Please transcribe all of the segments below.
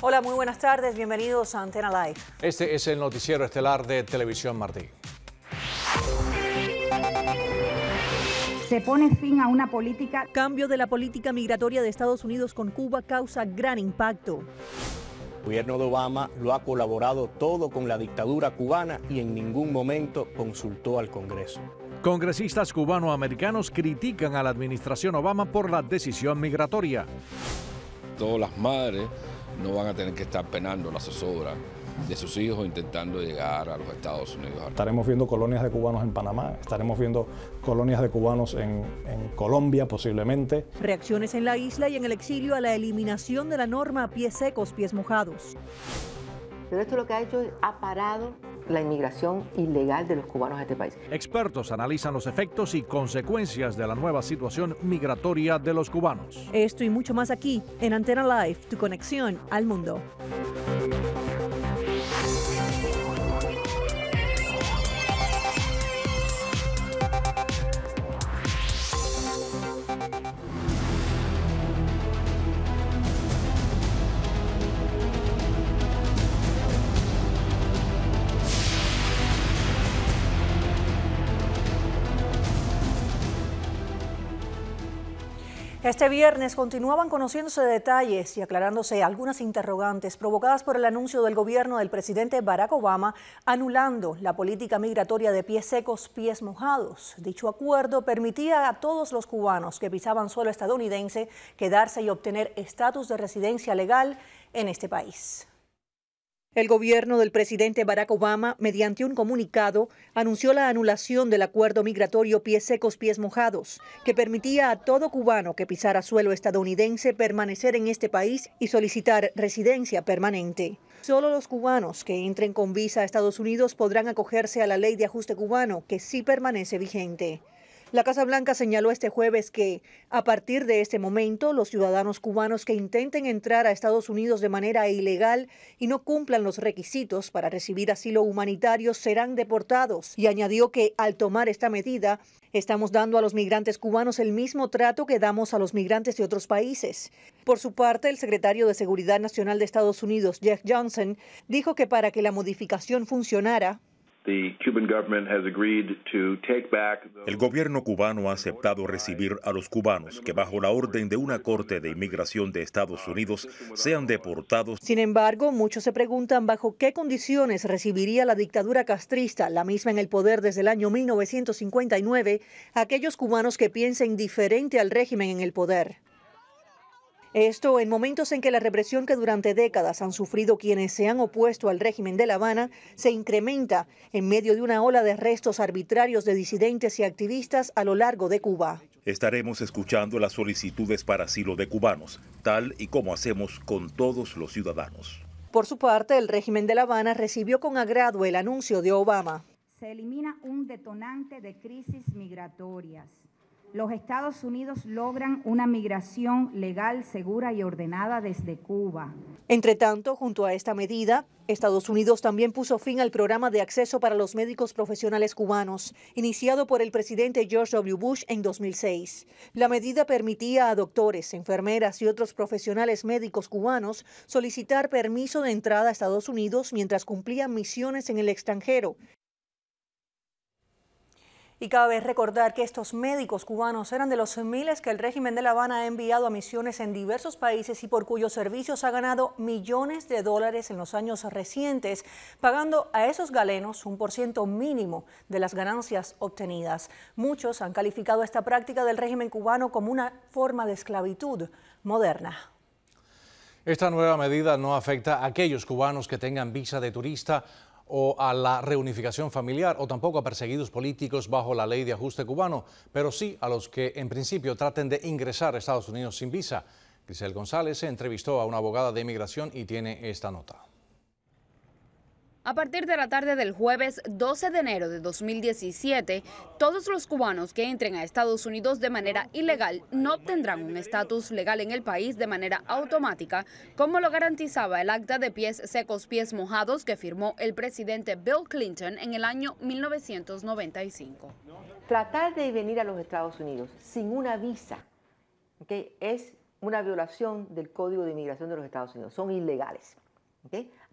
Hola, muy buenas tardes. Bienvenidos a Antena Live. Este es el noticiero estelar de Televisión Martí. Se pone fin a una política. Cambio de la política migratoria de Estados Unidos con Cuba causa gran impacto. El gobierno de Obama lo ha colaborado todo con la dictadura cubana y en ningún momento consultó al Congreso. Congresistas cubanoamericanos critican a la administración Obama por la decisión migratoria. Todas las madres no van a tener que estar penando la asesora de sus hijos intentando llegar a los Estados Unidos. Estaremos viendo colonias de cubanos en Panamá, estaremos viendo colonias de cubanos en, en, Colombia posiblemente. Reacciones en la isla y en el exilio a la eliminación de la norma pies secos, pies mojados. Pero esto lo que ha hecho es ha parado la inmigración ilegal de los cubanos a este país. Expertos analizan los efectos y consecuencias de la nueva situación migratoria de los cubanos. Esto y mucho más aquí en Antena Live, tu conexión al mundo. Este viernes continuaban conociéndose detalles y aclarándose algunas interrogantes provocadas por el anuncio del gobierno del presidente Barack Obama anulando la política migratoria de pies secos, pies mojados. Dicho acuerdo permitía a todos los cubanos que pisaban suelo estadounidense quedarse y obtener estatus de residencia legal en este país. El gobierno del presidente Barack Obama, mediante un comunicado, anunció la anulación del acuerdo migratorio pies secos, pies mojados, que permitía a todo cubano que pisara suelo estadounidense permanecer en este país y solicitar residencia permanente. Solo los cubanos que entren con visa a Estados Unidos podrán acogerse a la ley de ajuste cubano, que sí permanece vigente. La Casa Blanca señaló este jueves que, a partir de este momento, los ciudadanos cubanos que intenten entrar a Estados Unidos de manera ilegal y no cumplan los requisitos para recibir asilo humanitario serán deportados y añadió que, al tomar esta medida, estamos dando a los migrantes cubanos el mismo trato que damos a los migrantes de otros países. Por su parte, el secretario de Seguridad Nacional de Estados Unidos, Jeff Johnson, dijo que para que la modificación funcionara, el gobierno cubano ha aceptado recibir a los cubanos que bajo la orden de una Corte de Inmigración de Estados Unidos sean deportados. Sin embargo, muchos se preguntan bajo qué condiciones recibiría la dictadura castrista, la misma en el poder desde el año 1959, aquellos cubanos que piensen diferente al régimen en el poder. Esto en momentos en que la represión que durante décadas han sufrido quienes se han opuesto al régimen de La Habana se incrementa en medio de una ola de arrestos arbitrarios de disidentes y activistas a lo largo de Cuba. Estaremos escuchando las solicitudes para asilo de cubanos, tal y como hacemos con todos los ciudadanos. Por su parte, el régimen de La Habana recibió con agrado el anuncio de Obama. Se elimina un detonante de crisis migratorias los Estados Unidos logran una migración legal, segura y ordenada desde Cuba. Entre tanto, junto a esta medida, Estados Unidos también puso fin al programa de acceso para los médicos profesionales cubanos, iniciado por el presidente George W. Bush en 2006. La medida permitía a doctores, enfermeras y otros profesionales médicos cubanos solicitar permiso de entrada a Estados Unidos mientras cumplían misiones en el extranjero y cabe recordar que estos médicos cubanos eran de los miles que el régimen de La Habana ha enviado a misiones en diversos países y por cuyos servicios ha ganado millones de dólares en los años recientes, pagando a esos galenos un por ciento mínimo de las ganancias obtenidas. Muchos han calificado esta práctica del régimen cubano como una forma de esclavitud moderna. Esta nueva medida no afecta a aquellos cubanos que tengan visa de turista o a la reunificación familiar o tampoco a perseguidos políticos bajo la ley de ajuste cubano, pero sí a los que en principio traten de ingresar a Estados Unidos sin visa. Grisel González se entrevistó a una abogada de inmigración y tiene esta nota. A partir de la tarde del jueves 12 de enero de 2017, todos los cubanos que entren a Estados Unidos de manera ilegal no obtendrán un estatus legal en el país de manera automática, como lo garantizaba el acta de pies secos, pies mojados que firmó el presidente Bill Clinton en el año 1995. Tratar de venir a los Estados Unidos sin una visa es una violación del Código de Inmigración de los Estados Unidos. Son ilegales.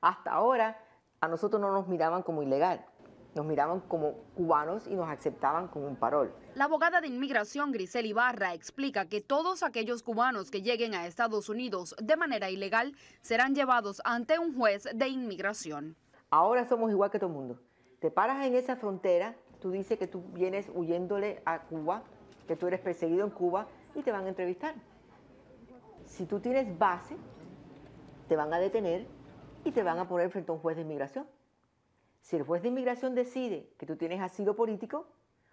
Hasta ahora nosotros no nos miraban como ilegal, nos miraban como cubanos y nos aceptaban como un parol. La abogada de inmigración Grisel Ibarra explica que todos aquellos cubanos que lleguen a Estados Unidos de manera ilegal serán llevados ante un juez de inmigración. Ahora somos igual que todo el mundo. Te paras en esa frontera, tú dices que tú vienes huyéndole a Cuba, que tú eres perseguido en Cuba y te van a entrevistar. Si tú tienes base, te van a detener y te van a poner frente a un juez de inmigración. Si el juez de inmigración decide que tú tienes asilo político,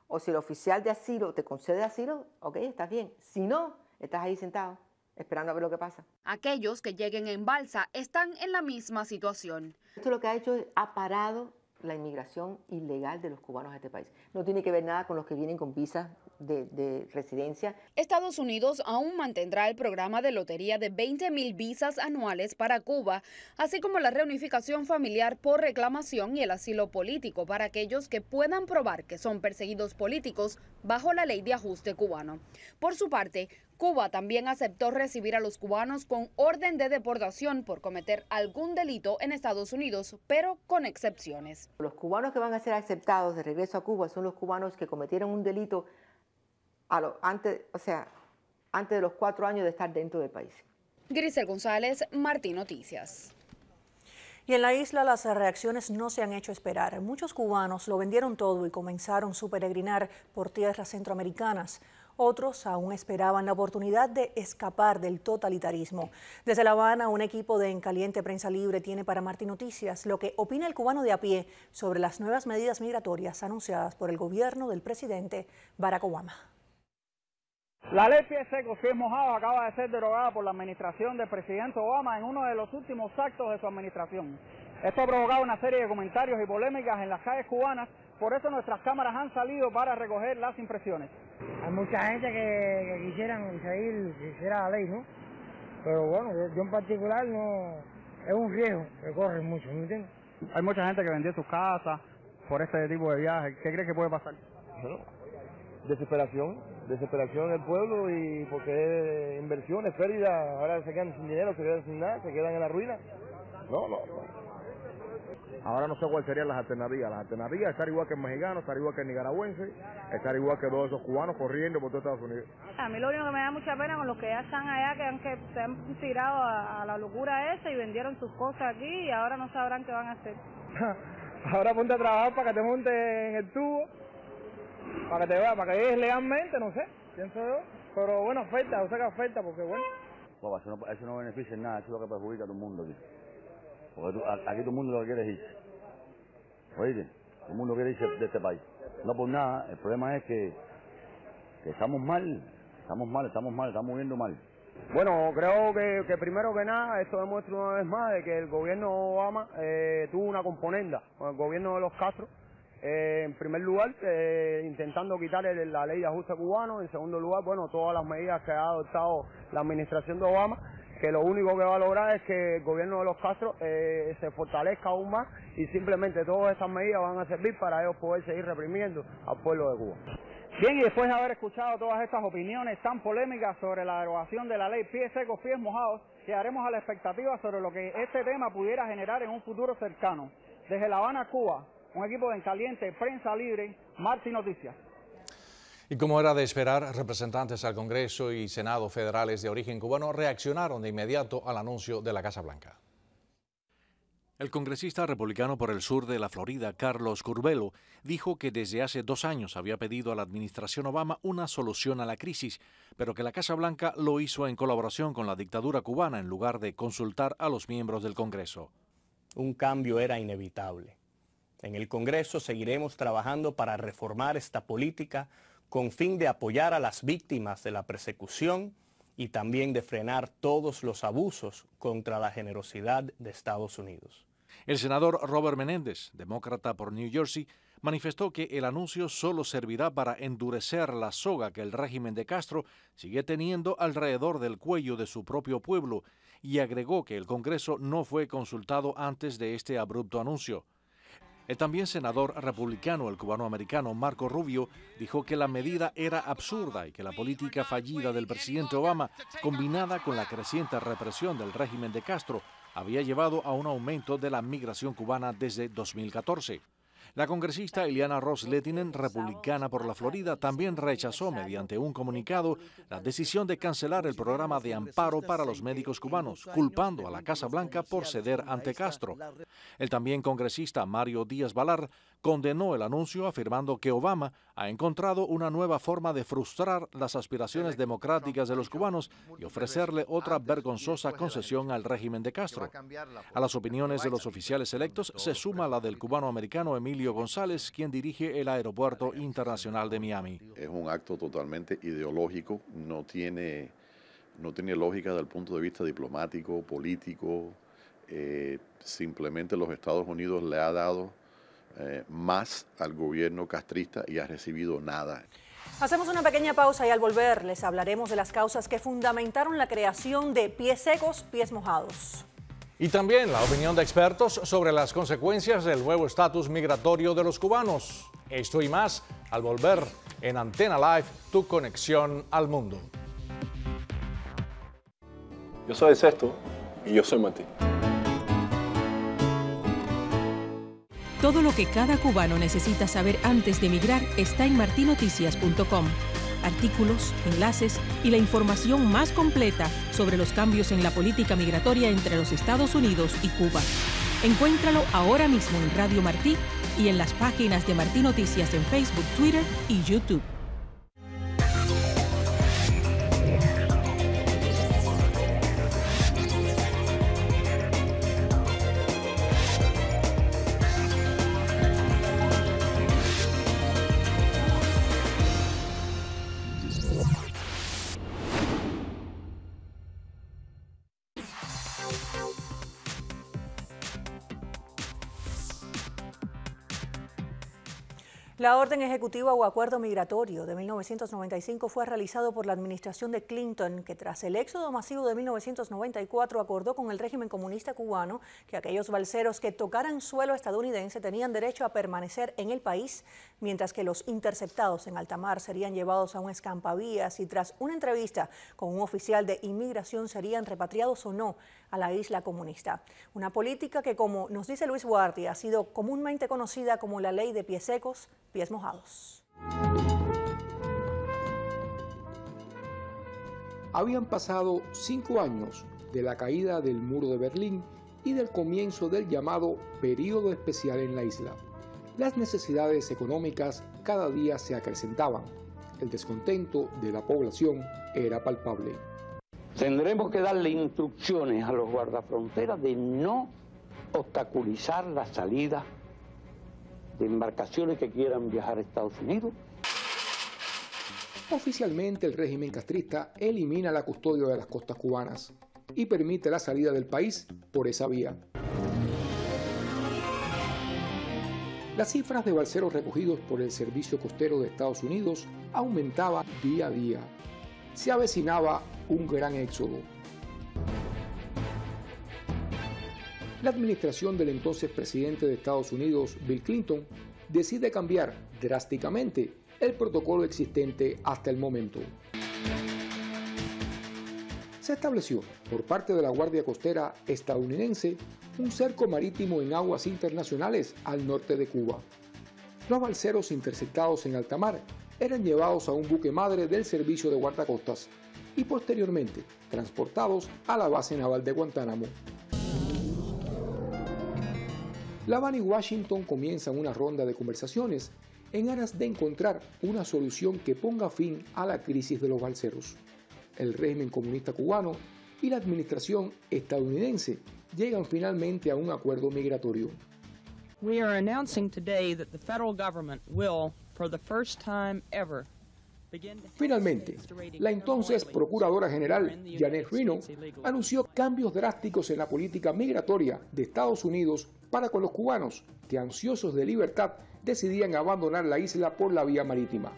o si el oficial de asilo te concede asilo, ok, estás bien. Si no, estás ahí sentado, esperando a ver lo que pasa. Aquellos que lleguen en balsa están en la misma situación. Esto lo que ha hecho es ha parado la inmigración ilegal de los cubanos a este país. No tiene que ver nada con los que vienen con visas de, residencia. Estados Unidos aún mantendrá el programa de lotería de 20 mil visas anuales para Cuba, así como la reunificación familiar por reclamación y el asilo político para aquellos que puedan probar que son perseguidos políticos bajo la ley de ajuste cubano. Por su parte, Cuba también aceptó recibir a los cubanos con orden de deportación por cometer algún delito en Estados Unidos, pero con excepciones. Los cubanos que van a ser aceptados de regreso a Cuba son los cubanos que cometieron un delito antes, o sea, antes de los cuatro años de estar dentro del país. Grisel González, Martín Noticias. Y en la isla las reacciones no se han hecho esperar. Muchos cubanos lo vendieron todo y comenzaron su peregrinar por tierras centroamericanas. Otros aún esperaban la oportunidad de escapar del totalitarismo. Desde La Habana, un equipo de En Caliente Prensa Libre tiene para Martín Noticias lo que opina el cubano de a pie sobre las nuevas medidas migratorias anunciadas por el gobierno del presidente Barack Obama. La ley Pie Seco, si mojado, acaba de ser derogada por la administración del presidente Obama en uno de los últimos actos de su administración. Esto ha provocado una serie de comentarios y polémicas en las calles cubanas, por eso nuestras cámaras han salido para recoger las impresiones. Hay mucha gente que, quisiera quisieran seguir, quisiera la ley, ¿no? Pero bueno, yo, en particular no... Es un riesgo que corre mucho, ¿me entiendes? Hay mucha gente que vendió sus casas por este tipo de viajes. ¿Qué crees que puede pasar? desesperación, desesperación del pueblo y porque inversiones, pérdidas, ahora se quedan sin dinero, se quedan sin nada, se quedan en la ruina. No, no. Ahora no sé cuál serían las alternativas. Las alternativas estar igual que el mexicano, estar igual que el nicaragüense, estar igual que todos esos cubanos corriendo por todo Estados Unidos. A mí lo único que me da mucha pena con los que ya están allá, que, han, se han tirado a, la locura esa y vendieron sus cosas aquí y ahora no sabrán qué van a hacer. ahora ponte a trabajar para que te monte en el tubo para que te vea, para que llegues legalmente, no sé, pienso yo. Pero bueno, oferta, o sea que oferta, porque bueno. eso, no, beneficia en nada, eso es lo que perjudica a todo el mundo aquí. Porque aquí todo el mundo lo que quiere es irse. Oíste, todo el mundo quiere irse de este país. No por nada, el problema es que, que estamos mal, estamos mal, estamos mal, estamos viendo mal. Bueno, creo que, primero que nada esto demuestra una vez más de que el gobierno Obama eh, tuvo una componenda con el gobierno de los Castro eh, en primer lugar, eh, intentando quitar la ley de ajuste cubano. En segundo lugar, bueno, todas las medidas que ha adoptado la administración de Obama, que lo único que va a lograr es que el gobierno de los Castro eh, se fortalezca aún más y simplemente todas esas medidas van a servir para ellos poder seguir reprimiendo al pueblo de Cuba. Bien, y después de haber escuchado todas estas opiniones tan polémicas sobre la derogación de la ley pies secos, pies mojados, quedaremos a la expectativa sobre lo que este tema pudiera generar en un futuro cercano. Desde La Habana, Cuba, un equipo en caliente, prensa libre, marcha noticias. Y como era de esperar, representantes al Congreso y Senado federales de origen cubano reaccionaron de inmediato al anuncio de la Casa Blanca. El congresista republicano por el sur de la Florida, Carlos Curbelo, dijo que desde hace dos años había pedido a la administración Obama una solución a la crisis, pero que la Casa Blanca lo hizo en colaboración con la dictadura cubana en lugar de consultar a los miembros del Congreso. Un cambio era inevitable. En el Congreso seguiremos trabajando para reformar esta política con fin de apoyar a las víctimas de la persecución y también de frenar todos los abusos contra la generosidad de Estados Unidos. El senador Robert Menéndez, demócrata por New Jersey, manifestó que el anuncio solo servirá para endurecer la soga que el régimen de Castro sigue teniendo alrededor del cuello de su propio pueblo y agregó que el Congreso no fue consultado antes de este abrupto anuncio. El también senador republicano, el cubano-americano Marco Rubio, dijo que la medida era absurda y que la política fallida del presidente Obama, combinada con la creciente represión del régimen de Castro, había llevado a un aumento de la migración cubana desde 2014. La congresista Eliana Ross Letinen, republicana por la Florida, también rechazó mediante un comunicado la decisión de cancelar el programa de amparo para los médicos cubanos, culpando a la Casa Blanca por ceder ante Castro. El también congresista Mario Díaz Balar condenó el anuncio afirmando que Obama ha encontrado una nueva forma de frustrar las aspiraciones democráticas de los cubanos y ofrecerle otra vergonzosa concesión al régimen de Castro. A las opiniones de los oficiales electos se suma la del cubano americano Emilio González, quien dirige el Aeropuerto Internacional de Miami. Es un acto totalmente ideológico, no tiene, no tiene lógica desde el punto de vista diplomático, político. Eh, simplemente los Estados Unidos le ha dado eh, más al gobierno castrista y ha recibido nada. Hacemos una pequeña pausa y al volver les hablaremos de las causas que fundamentaron la creación de pies secos, pies mojados. Y también la opinión de expertos sobre las consecuencias del nuevo estatus migratorio de los cubanos. Esto y más al volver en Antena Live, tu conexión al mundo. Yo soy Sexto y yo soy Mati. Todo lo que cada cubano necesita saber antes de emigrar está en martinoticias.com. Artículos, enlaces y la información más completa sobre los cambios en la política migratoria entre los Estados Unidos y Cuba. Encuéntralo ahora mismo en Radio Martí y en las páginas de Martí Noticias en Facebook, Twitter y YouTube. La orden ejecutiva o acuerdo migratorio de 1995 fue realizado por la administración de Clinton, que tras el éxodo masivo de 1994 acordó con el régimen comunista cubano que aquellos balseros que tocaran suelo estadounidense tenían derecho a permanecer en el país, mientras que los interceptados en alta mar serían llevados a un escampavías y tras una entrevista con un oficial de inmigración serían repatriados o no a la isla comunista. Una política que, como nos dice Luis Guardia, ha sido comúnmente conocida como la ley de pies secos, pies mojados. Habían pasado cinco años de la caída del muro de Berlín y del comienzo del llamado período especial en la isla. Las necesidades económicas cada día se acrecentaban. El descontento de la población era palpable. Tendremos que darle instrucciones a los guardafronteras de no obstaculizar la salida de embarcaciones que quieran viajar a Estados Unidos. Oficialmente el régimen castrista elimina la custodia de las costas cubanas y permite la salida del país por esa vía. Las cifras de balseros recogidos por el Servicio Costero de Estados Unidos aumentaban día a día se avecinaba un gran éxodo. La administración del entonces presidente de Estados Unidos, Bill Clinton, decide cambiar drásticamente el protocolo existente hasta el momento. Se estableció por parte de la Guardia Costera estadounidense un cerco marítimo en aguas internacionales al norte de Cuba. Los balseros interceptados en alta mar eran llevados a un buque madre del servicio de guardacostas y posteriormente transportados a la base naval de Guantánamo. La Habana y Washington comienzan una ronda de conversaciones en aras de encontrar una solución que ponga fin a la crisis de los balseros. El régimen comunista cubano y la administración estadounidense llegan finalmente a un acuerdo migratorio. We are announcing today that the federal government will Finalmente, la entonces Procuradora General Janet Reno anunció cambios drásticos en la política migratoria de Estados Unidos para con los cubanos que ansiosos de libertad decidían abandonar la isla por la vía marítima,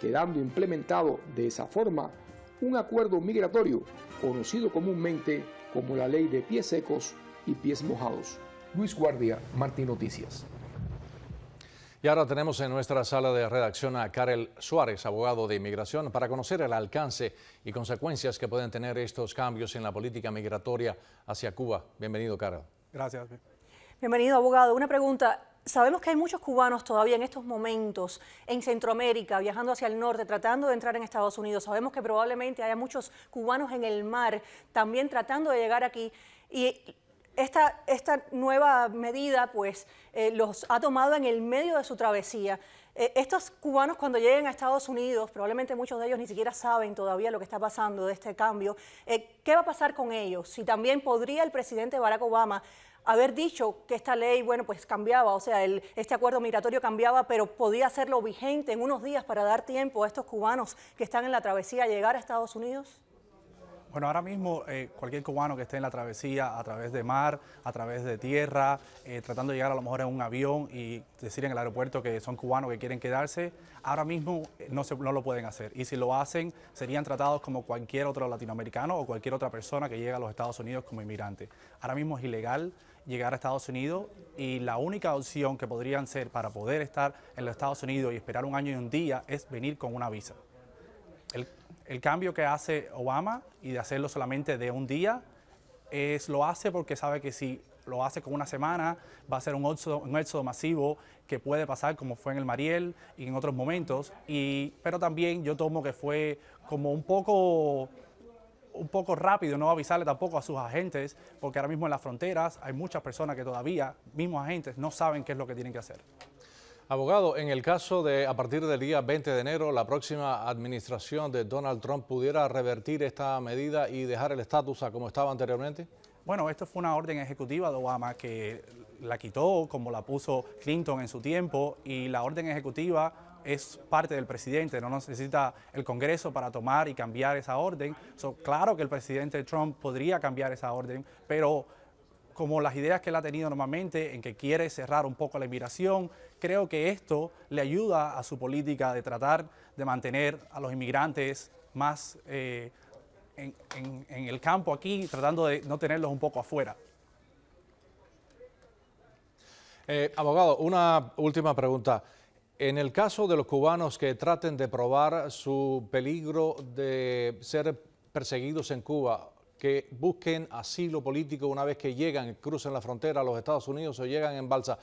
quedando implementado de esa forma un acuerdo migratorio conocido comúnmente como la ley de pies secos y pies mojados. Luis Guardia, Martín Noticias. Y ahora tenemos en nuestra sala de redacción a Karel Suárez, abogado de inmigración, para conocer el alcance y consecuencias que pueden tener estos cambios en la política migratoria hacia Cuba. Bienvenido, Karel. Gracias. Bienvenido, abogado. Una pregunta. Sabemos que hay muchos cubanos todavía en estos momentos en Centroamérica, viajando hacia el norte, tratando de entrar en Estados Unidos. Sabemos que probablemente haya muchos cubanos en el mar también tratando de llegar aquí esta, nueva medida pues eh, los ha tomado en el medio de su travesía. Eh, estos cubanos cuando lleguen a Estados Unidos, probablemente muchos de ellos ni siquiera saben todavía lo que está pasando de este cambio. Eh, ¿Qué va a pasar con ellos? Si también podría el presidente Barack Obama haber dicho que esta ley, bueno, pues cambiaba, o sea, este acuerdo migratorio cambiaba, pero podía hacerlo vigente en unos días para dar tiempo a estos cubanos que están en la travesía a llegar a Estados Unidos? Bueno, ahora mismo eh, cualquier cubano que esté en la travesía a través de mar, a través de tierra, eh, tratando de llegar a lo mejor en un avión y decir en el aeropuerto que son cubanos que quieren quedarse, ahora mismo eh, no, se, no lo pueden hacer. Y si lo hacen, serían tratados como cualquier otro latinoamericano o cualquier otra persona que llega a los Estados Unidos como inmigrante. Ahora mismo es ilegal llegar a Estados Unidos y la única opción que podrían ser para poder estar en los Estados Unidos y esperar un año y un día es venir con una visa. El cambio que hace Obama y de hacerlo solamente de un día, es lo hace porque sabe que si lo hace con una semana va a ser un éxodo, masivo que puede pasar como fue en el Mariel y en otros momentos. Y, pero también yo tomo que fue como un poco un poco rápido, no avisarle tampoco a sus agentes, porque ahora mismo en las fronteras hay muchas personas que todavía, mismos agentes, no saben qué es lo que tienen que hacer. Abogado, en el caso de a partir del día 20 de enero, la próxima administración de Donald Trump pudiera revertir esta medida y dejar el estatus a como estaba anteriormente? Bueno, esto fue una orden ejecutiva de Obama que la quitó como la puso Clinton en su tiempo y la orden ejecutiva es parte del presidente, no necesita el Congreso para tomar y cambiar esa orden. claro que el presidente Trump podría cambiar esa orden, pero como las ideas que él ha tenido normalmente en que quiere cerrar un poco la inmigración, creo que esto le ayuda a su política de tratar de mantener a los inmigrantes más eh, en, el campo aquí, tratando de no tenerlos un poco afuera. Eh, abogado, una última pregunta. En el caso de los cubanos que traten de probar su peligro de ser perseguidos en Cuba, que busquen asilo político una vez que llegan, crucen la frontera a los Estados Unidos o llegan en balsa.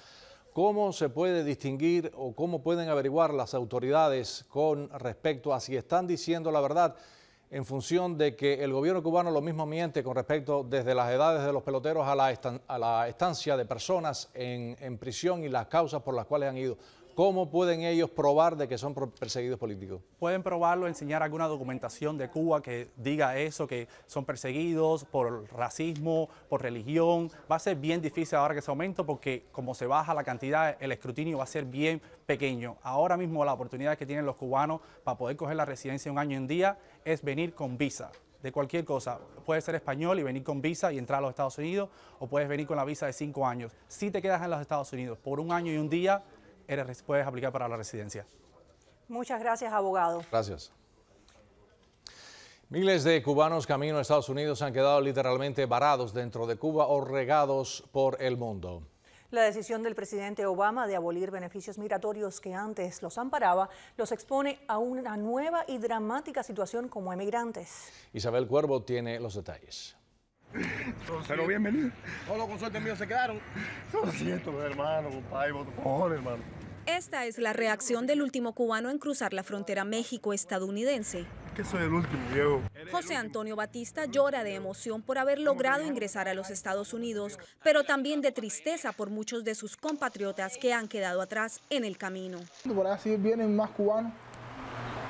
¿Cómo se puede distinguir o cómo pueden averiguar las autoridades con respecto a si están diciendo la verdad en función de que el gobierno cubano lo mismo miente con respecto desde las edades de los peloteros a la, a la estancia de personas en, en prisión y las causas por las cuales han ido? ¿Cómo pueden ellos probar de que son perseguidos políticos? Pueden probarlo, enseñar alguna documentación de Cuba que diga eso, que son perseguidos por racismo, por religión. Va a ser bien difícil ahora que se aumento, porque como se baja la cantidad, el escrutinio va a ser bien pequeño. Ahora mismo la oportunidad que tienen los cubanos para poder coger la residencia un año y un día es venir con visa de cualquier cosa. Puedes ser español y venir con visa y entrar a los Estados Unidos, o puedes venir con la visa de cinco años. Si te quedas en los Estados Unidos por un año y un día, puedes aplicar para la residencia. Muchas gracias, abogado. Gracias. Miles de cubanos camino a Estados Unidos han quedado literalmente varados dentro de Cuba o regados por el mundo. La decisión del presidente Obama de abolir beneficios migratorios que antes los amparaba los expone a una nueva y dramática situación como emigrantes. Isabel Cuervo tiene los detalles. Pero bienvenido. Todos los míos se quedaron. Son cientos hermano, compadre, hermano. Esta es la reacción del último cubano en cruzar la frontera México-estadounidense. Que soy el último, Diego. José Antonio Batista llora de emoción por haber logrado ingresar a los Estados Unidos, pero también de tristeza por muchos de sus compatriotas que han quedado atrás en el camino. Por si vienen más cubanos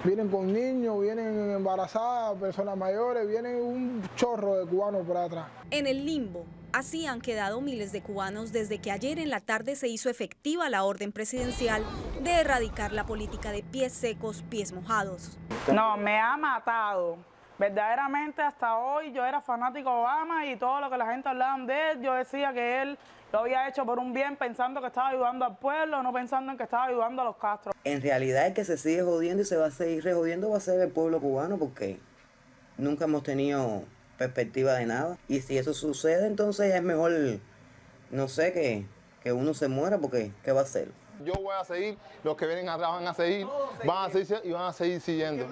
Vienen con niños, vienen embarazadas, personas mayores, vienen un chorro de cubanos por atrás. En el limbo, Así han quedado miles de cubanos desde que ayer en la tarde se hizo efectiva la orden presidencial de erradicar la política de pies secos, pies mojados. No, me ha matado. Verdaderamente hasta hoy yo era fanático de Obama y todo lo que la gente hablaba de él, yo decía que él lo había hecho por un bien pensando que estaba ayudando al pueblo, no pensando en que estaba ayudando a los Castro. En realidad el que se sigue jodiendo y se va a seguir rejodiendo va a ser el pueblo cubano porque nunca hemos tenido perspectiva de nada. Y si eso sucede, entonces es mejor, no sé, que, que uno se muera porque ¿qué va a hacer? Yo voy a seguir, los que vienen atrás van a seguir, van a seguir y van a seguir siguiendo.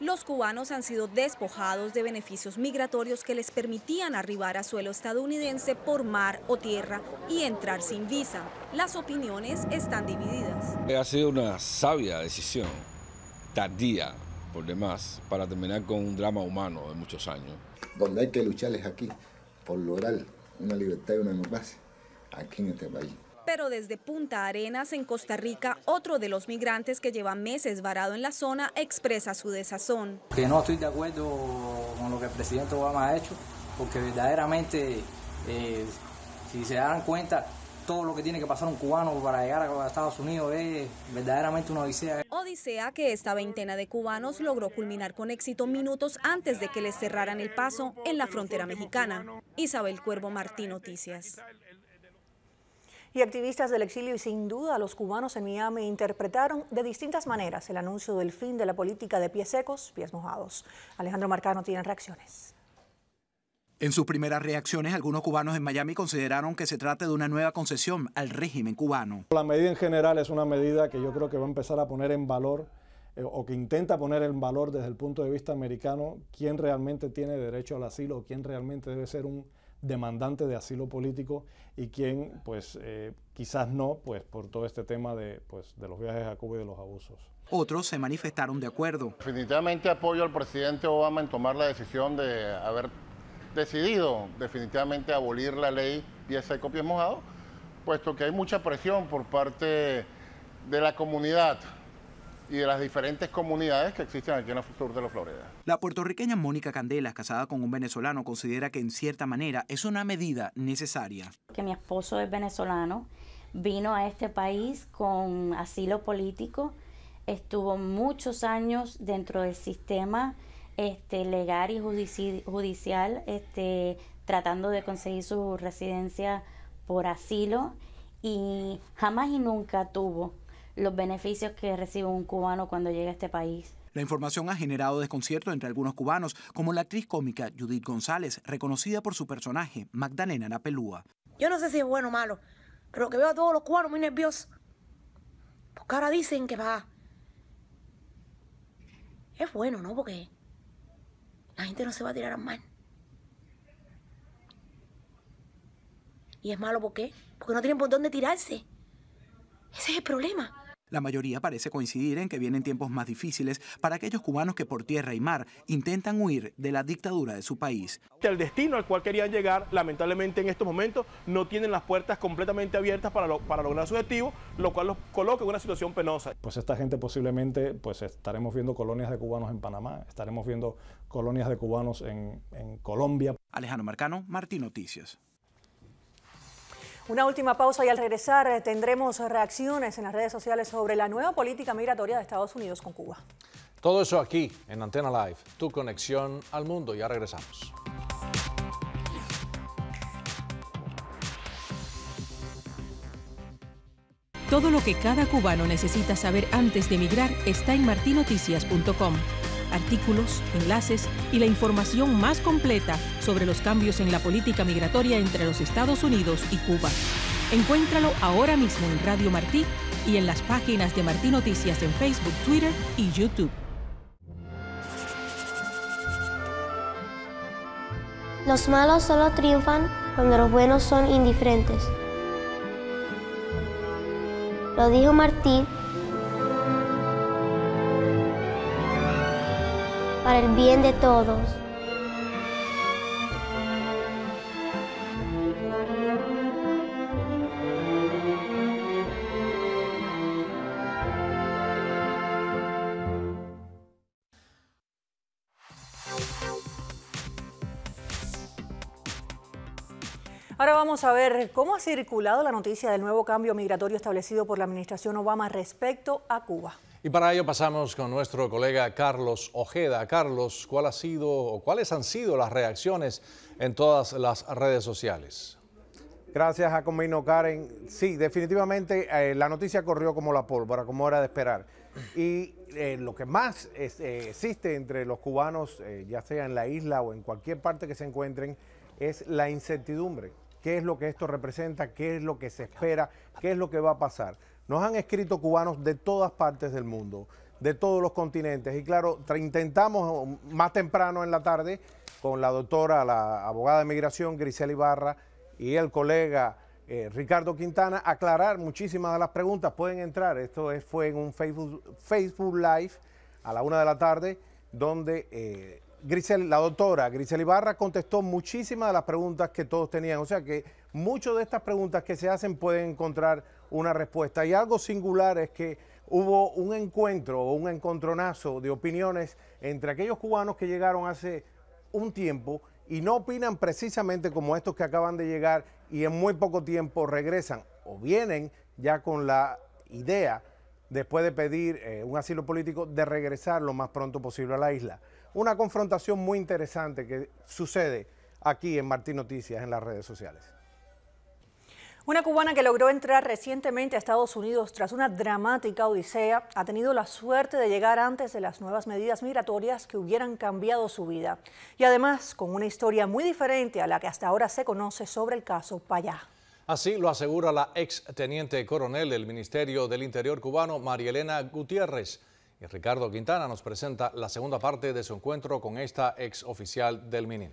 Los cubanos han sido despojados de beneficios migratorios que les permitían arribar a suelo estadounidense por mar o tierra y entrar sin visa. Las opiniones están divididas. Ha sido una sabia decisión, tardía por demás, para terminar con un drama humano de muchos años. Donde hay que luchar es aquí, por lograr una libertad y una democracia, aquí en este país pero desde Punta Arenas, en Costa Rica, otro de los migrantes que lleva meses varado en la zona expresa su desazón. Que no estoy de acuerdo con lo que el presidente Obama ha hecho, porque verdaderamente, eh, si se dan cuenta, todo lo que tiene que pasar un cubano para llegar a Estados Unidos es verdaderamente una odisea. Odisea que esta veintena de cubanos logró culminar con éxito minutos antes de que les cerraran el paso en la frontera mexicana. Isabel Cuervo Martí Noticias y activistas del exilio y sin duda los cubanos en Miami interpretaron de distintas maneras el anuncio del fin de la política de pies secos, pies mojados. Alejandro Marcano tiene reacciones. En sus primeras reacciones, algunos cubanos en Miami consideraron que se trata de una nueva concesión al régimen cubano. La medida en general es una medida que yo creo que va a empezar a poner en valor eh, o que intenta poner en valor desde el punto de vista americano quién realmente tiene derecho al asilo o quién realmente debe ser un demandante de asilo político y quien, pues, eh, quizás no, pues, por todo este tema pues, de, los viajes a Cuba y de los abusos. Otros se manifestaron de acuerdo. Definitivamente apoyo al presidente Obama en tomar la decisión de haber decidido definitivamente abolir la ley 10 de copias mojado, puesto que hay mucha presión por parte de la comunidad y de las diferentes comunidades que existen aquí en el sur de la Florida. La puertorriqueña Mónica Candelas, casada con un venezolano, considera que en cierta manera es una medida necesaria. Que mi esposo es venezolano, vino a este país con asilo político, estuvo muchos años dentro del sistema este, legal y judicial, este, tratando de conseguir su residencia por asilo y jamás y nunca tuvo los beneficios que recibe un cubano cuando llega a este país. La información ha generado desconcierto entre algunos cubanos, como la actriz cómica Judith González, reconocida por su personaje, Magdalena Napelúa. Yo no sé si es bueno o malo, pero que veo a todos los cubanos muy nerviosos. Porque ahora dicen que va. Es bueno, ¿no? Porque la gente no se va a tirar a mal. Y es malo, ¿por qué? Porque no tienen por dónde tirarse. Ese es el problema. La mayoría parece coincidir en que vienen tiempos más difíciles para aquellos cubanos que por tierra y mar intentan huir de la dictadura de su país. El destino al cual querían llegar, lamentablemente en estos momentos, no tienen las puertas completamente abiertas para, lograr su objetivo, lo cual los coloca en una situación penosa. Pues esta gente posiblemente, pues estaremos viendo colonias de cubanos en Panamá, estaremos viendo colonias de cubanos en, en Colombia. Alejandro Marcano, Martín Noticias. Una última pausa y al regresar eh, tendremos reacciones en las redes sociales sobre la nueva política migratoria de Estados Unidos con Cuba. Todo eso aquí en Antena Live, tu conexión al mundo. Ya regresamos. Todo lo que cada cubano necesita saber antes de emigrar está en martinoticias.com artículos, enlaces y la información más completa sobre los cambios en la política migratoria entre los Estados Unidos y Cuba. Encuéntralo ahora mismo en Radio Martí y en las páginas de Martí Noticias en Facebook, Twitter y YouTube. Los malos solo triunfan cuando los buenos son indiferentes. Lo dijo Martí para el bien de todos. vamos a ver cómo ha circulado la noticia del nuevo cambio migratorio establecido por la administración Obama respecto a Cuba. Y para ello pasamos con nuestro colega Carlos Ojeda. Carlos, ¿cuál ha sido o cuáles han sido las reacciones en todas las redes sociales? Gracias, Jacomino Karen. Sí, definitivamente eh, la noticia corrió como la pólvora, como era de esperar. Y eh, lo que más eh, existe entre los cubanos, ya sea en la isla o en cualquier parte que se encuentren, es la incertidumbre qué es lo que esto representa, qué es lo que se espera, qué es lo que va a pasar. Nos han escrito cubanos de todas partes del mundo, de todos los continentes. Y claro, intentamos um, más temprano en la tarde con la doctora, la abogada de migración, Grisel Ibarra, y el colega eh, Ricardo Quintana, aclarar muchísimas de las preguntas. Pueden entrar, esto fue en un Facebook, Live a la una de la tarde, donde eh, Grisel, la doctora Grisel Ibarra contestó muchísimas de las preguntas que todos tenían. O sea que muchas de estas preguntas que se hacen pueden encontrar una respuesta. Y algo singular es que hubo un encuentro o un encontronazo de opiniones entre aquellos cubanos que llegaron hace un tiempo y no opinan precisamente como estos que acaban de llegar y en muy poco tiempo regresan o vienen ya con la idea, después de pedir eh, un asilo político, de regresar lo más pronto posible a la isla una confrontación muy interesante que sucede aquí en Martín Noticias en las redes sociales. Una cubana que logró entrar recientemente a Estados Unidos tras una dramática odisea ha tenido la suerte de llegar antes de las nuevas medidas migratorias que hubieran cambiado su vida. Y además con una historia muy diferente a la que hasta ahora se conoce sobre el caso Payá. Así lo asegura la ex teniente coronel del Ministerio del Interior cubano, María Elena Gutiérrez. Ricardo Quintana nos presenta la segunda parte de su encuentro con esta ex oficial del MININ.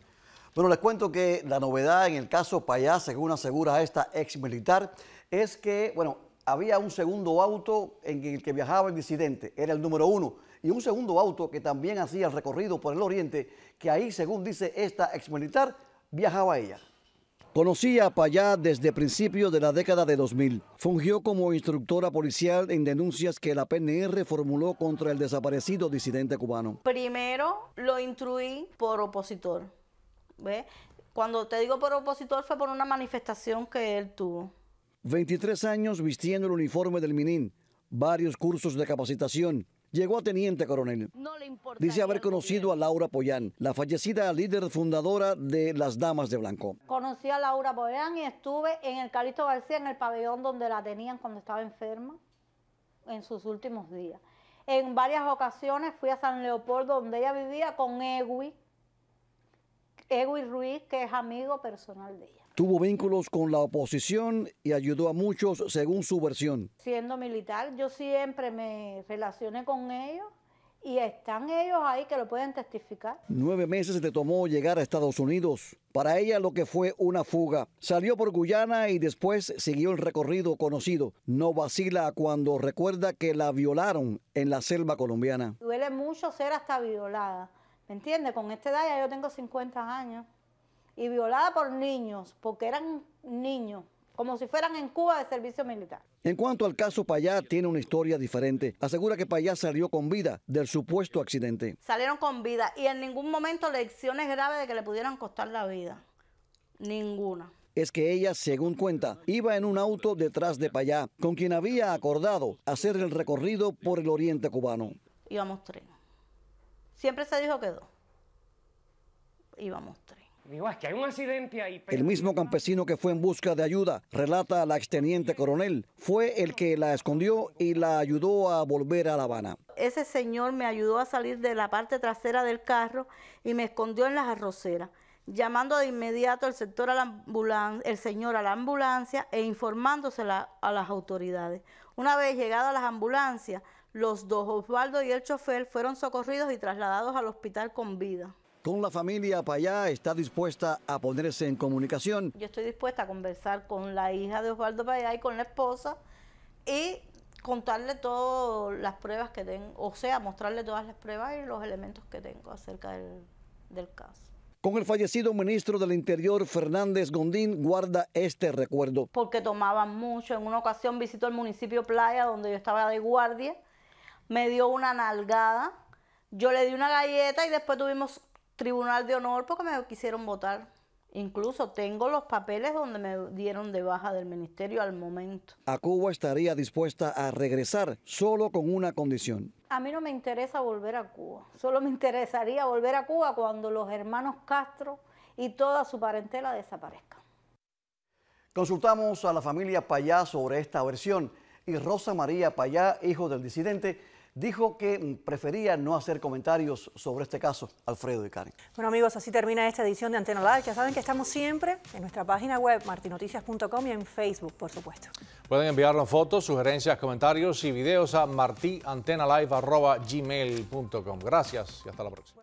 Bueno, les cuento que la novedad en el caso Payá, según asegura esta ex militar, es que, bueno, había un segundo auto en el que viajaba el disidente, era el número uno, y un segundo auto que también hacía el recorrido por el oriente, que ahí, según dice esta ex militar, viajaba ella. Conocí a Payá desde principios de la década de 2000. Fungió como instructora policial en denuncias que la PNR formuló contra el desaparecido disidente cubano. Primero lo instruí por opositor. ¿Ve? Cuando te digo por opositor fue por una manifestación que él tuvo. 23 años vistiendo el uniforme del MININ, varios cursos de capacitación, Llegó a teniente coronel. No le Dice haber conocido a Laura Pollán, la fallecida líder fundadora de las Damas de Blanco. Conocí a Laura Pollán y estuve en el Calixto García, en el pabellón donde la tenían cuando estaba enferma, en sus últimos días. En varias ocasiones fui a San Leopoldo, donde ella vivía, con Ewi, Ewi Ruiz, que es amigo personal de ella. Tuvo vínculos con la oposición y ayudó a muchos según su versión. Siendo militar, yo siempre me relacioné con ellos y están ellos ahí que lo pueden testificar. Nueve meses le tomó llegar a Estados Unidos. Para ella lo que fue una fuga. Salió por Guyana y después siguió el recorrido conocido. No vacila cuando recuerda que la violaron en la selva colombiana. Duele mucho ser hasta violada. ¿Me entiendes? Con este edad ya yo tengo 50 años y violada por niños, porque eran niños, como si fueran en Cuba de servicio militar. En cuanto al caso Payá, tiene una historia diferente. Asegura que Payá salió con vida del supuesto accidente. Salieron con vida y en ningún momento lecciones graves de que le pudieran costar la vida. Ninguna es que ella, según cuenta, iba en un auto detrás de Payá, con quien había acordado hacer el recorrido por el oriente cubano. Íbamos tres. Siempre se dijo que dos. Íbamos tres. El mismo campesino que fue en busca de ayuda, relata la exteniente coronel, fue el que la escondió y la ayudó a volver a La Habana. Ese señor me ayudó a salir de la parte trasera del carro y me escondió en las arroceras llamando de inmediato al sector a la ambulancia, el señor a la ambulancia e informándosela a las autoridades. Una vez llegadas las ambulancias, los dos, Osvaldo y el chofer, fueron socorridos y trasladados al hospital con vida con la familia Payá está dispuesta a ponerse en comunicación. Yo estoy dispuesta a conversar con la hija de Osvaldo Payá y con la esposa y contarle todas las pruebas que tengo, o sea, mostrarle todas las pruebas y los elementos que tengo acerca del, caso. Con el fallecido ministro del Interior, Fernández Gondín, guarda este recuerdo. Porque tomaban mucho. En una ocasión visitó el municipio Playa, donde yo estaba de guardia. Me dio una nalgada. Yo le di una galleta y después tuvimos tribunal de honor porque me quisieron votar. Incluso tengo los papeles donde me dieron de baja del ministerio al momento. A Cuba estaría dispuesta a regresar solo con una condición. A mí no me interesa volver a Cuba. Solo me interesaría volver a Cuba cuando los hermanos Castro y toda su parentela desaparezcan. Consultamos a la familia Payá sobre esta versión y Rosa María Payá, hijo del disidente, dijo que prefería no hacer comentarios sobre este caso, Alfredo y Karen. Bueno amigos, así termina esta edición de Antena Live. Ya saben que estamos siempre en nuestra página web martinoticias.com y en Facebook, por supuesto. Pueden enviarnos fotos, sugerencias, comentarios y videos a martiantenalive.gmail.com. Gracias y hasta la próxima.